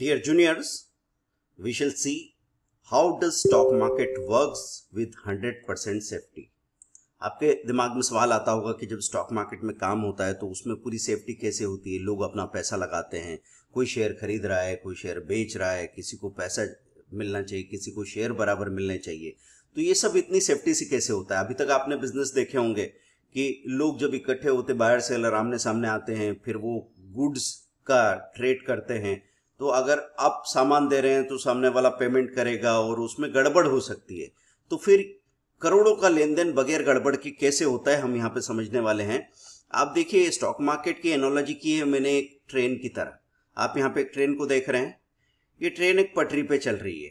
Dear juniors, we shall see how does stock market works with 100% safety. आपके दिमाग में सवाल आता होगा कि जब स्टॉक मार्केट में काम होता है तो उसमें पूरी सेफ्टी कैसे होती है लोग अपना पैसा लगाते हैं कोई शेयर खरीद रहा है कोई शेयर बेच रहा है किसी को पैसा मिलना चाहिए किसी को शेयर बराबर मिलने चाहिए तो ये सब इतनी सेफ्टी से कैसे होता है अभी तक आपने बिजनेस देखे होंगे कि लोग जब इकट्ठे होते बाहर सेलर आमने सामने आते हैं फिर वो गुड्स का ट्रेड करते हैं तो अगर आप सामान दे रहे हैं तो सामने वाला पेमेंट करेगा और उसमें गड़बड़ हो सकती है तो फिर करोड़ों का लेन देन बगैर गड़बड़ के कैसे होता है हम यहाँ पे समझने वाले हैं आप देखिए स्टॉक मार्केट की एनोलॉजी की है मैंने एक ट्रेन की तरह आप यहाँ पे एक ट्रेन को देख रहे हैं ये ट्रेन एक पटरी पे चल रही है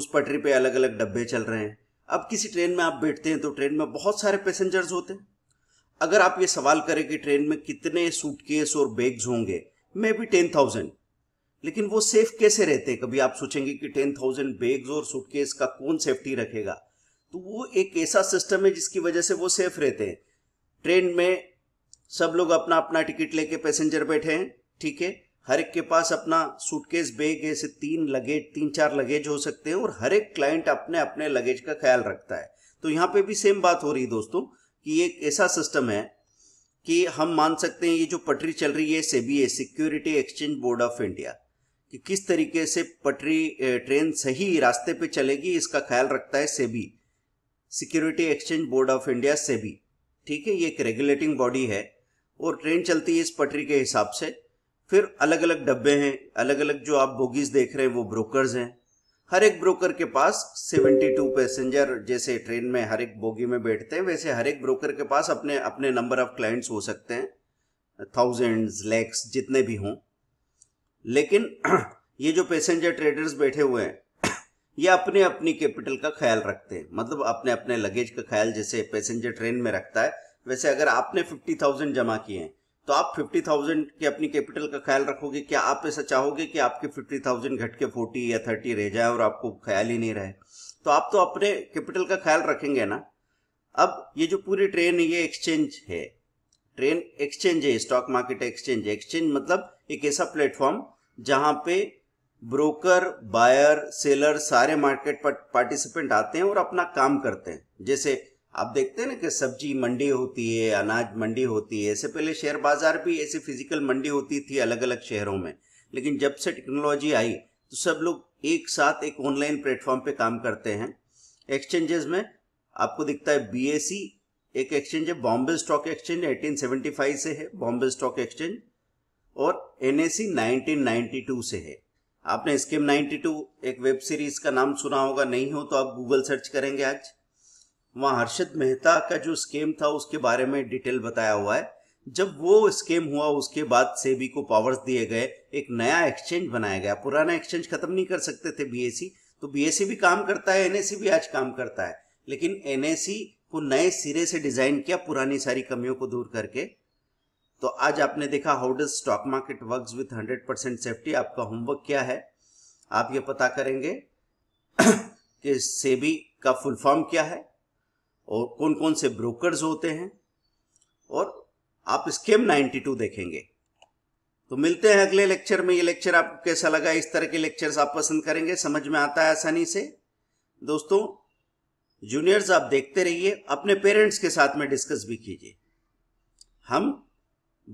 उस पटरी पे अलग अलग डब्बे चल रहे हैं अब किसी ट्रेन में आप बैठते हैं तो ट्रेन में बहुत सारे पैसेंजर्स होते हैं अगर आप ये सवाल करें कि ट्रेन में कितने सूटकेस और बैग्स होंगे मे बी टेन थाउजेंड लेकिन वो सेफ कैसे रहते हैं कभी आप सोचेंगे कि टेन थाउजेंड बैग्स और सूटकेस का कौन सेफ्टी रखेगा तो वो एक ऐसा सिस्टम है जिसकी वजह से वो सेफ रहते हैं ट्रेन में सब लोग अपना अपना टिकट लेके पैसेंजर बैठे हैं ठीक है हर एक के पास अपना सूटकेस बैग ऐसे तीन लगेज तीन चार लगेज हो सकते हैं और हर एक क्लाइंट अपने अपने लगेज का ख्याल रखता है तो यहाँ पे भी सेम बात हो रही है दोस्तों कि एक ऐसा सिस्टम है कि हम मान सकते हैं ये जो पटरी चल रही है SEBI security exchange board of India कि किस तरीके से पटरी ट्रेन सही रास्ते पे चलेगी इसका ख्याल रखता है SEBI security exchange board of India SEBI ठीक है ये एक रेगुलेटिंग बॉडी है और ट्रेन चलती है इस पटरी के हिसाब से फिर अलग अलग डब्बे हैं अलग अलग जो आप बोगीज देख रहे हैं वो ब्रोकर्स हैं हर एक ब्रोकर के पास 72 पैसेंजर जैसे ट्रेन में हर एक बोगी में बैठते हैं वैसे हर एक ब्रोकर के पास अपने अपने नंबर ऑफ क्लाइंट्स हो सकते हैं थाउजेंड्स लैक्स जितने भी हों लेकिन ये जो पैसेंजर ट्रेडर्स बैठे हुए हैं ये अपने अपनी कैपिटल का ख्याल रखते हैं मतलब अपने अपने लगेज का ख्याल जैसे पैसेंजर ट्रेन में रखता है वैसे अगर आपने फिफ्टी थाउजेंड जमा किए हैं तो आप फिफ्टी थाउजेंड के अपनी कैपिटल का ख्याल रखोगे क्या आप ऐसा चाहोगे कि आपके फिफ्टी थाउजेंड घट के फोर्टी या थर्टी रह जाए और आपको ख्याल ही नहीं रहे तो आप तो अपने कैपिटल का ख्याल रखेंगे ना अब ये जो पूरी ट्रेन है ये एक्सचेंज है ट्रेन एक्सचेंज है स्टॉक मार्केट एक्सचेंज एक्सचेंज मतलब एक ऐसा प्लेटफॉर्म जहां पे ब्रोकर बायर सेलर सारे मार्केट पर पार्टिसिपेंट आते हैं और अपना काम करते हैं जैसे आप देखते हैं ना कि सब्जी मंडी होती है अनाज मंडी होती है ऐसे पहले शेयर बाजार भी ऐसी फिजिकल मंडी होती थी अलग अलग शहरों में लेकिन जब से टेक्नोलॉजी आई तो सब लोग एक साथ एक ऑनलाइन प्लेटफॉर्म पे काम करते हैं एक्सचेंजेस में आपको दिखता है बी एक एक्सचेंज है बॉम्बे स्टॉक एक्सचेंज 1875 से है बॉम्बे स्टॉक एक्सचेंज और एनएसी 1992 से है आपने स्किम 92 एक वेब सीरीज का नाम सुना होगा नहीं हो तो आप गूगल सर्च करेंगे आज वहां हर्षद मेहता का जो स्कीम था उसके बारे में डिटेल बताया हुआ है जब वो स्कीम हुआ उसके बाद सेबी को पावर्स दिए गए एक नया एक्सचेंज बनाया गया पुराना एक्सचेंज खत्म नहीं कर सकते थे बीएसई तो बीएसई भी काम करता है एनएससी भी आज काम करता है लेकिन एनएससी को नए सिरे से डिजाइन किया पुरानी सारी कमियों को दूर करके तो आज आपने देखा how does stock market work with 100 percent safety आपका होमवर्क क्या है आप ये पता करेंगे कि सेबी का फुल फॉर्म क्या है और कौन कौन से ब्रोकर्स होते हैं और आप स्केम 92 देखेंगे तो मिलते हैं अगले लेक्चर में ये लेक्चर आपको कैसा लगा इस तरह के लेक्चर्स आप पसंद करेंगे समझ में आता है आसानी से दोस्तों जूनियर्स आप देखते रहिए अपने पेरेंट्स के साथ में डिस्कस भी कीजिए हम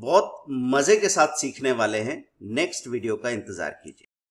बहुत मज़े के साथ सीखने वाले हैं नेक्स्ट वीडियो का इंतज़ार कीजिए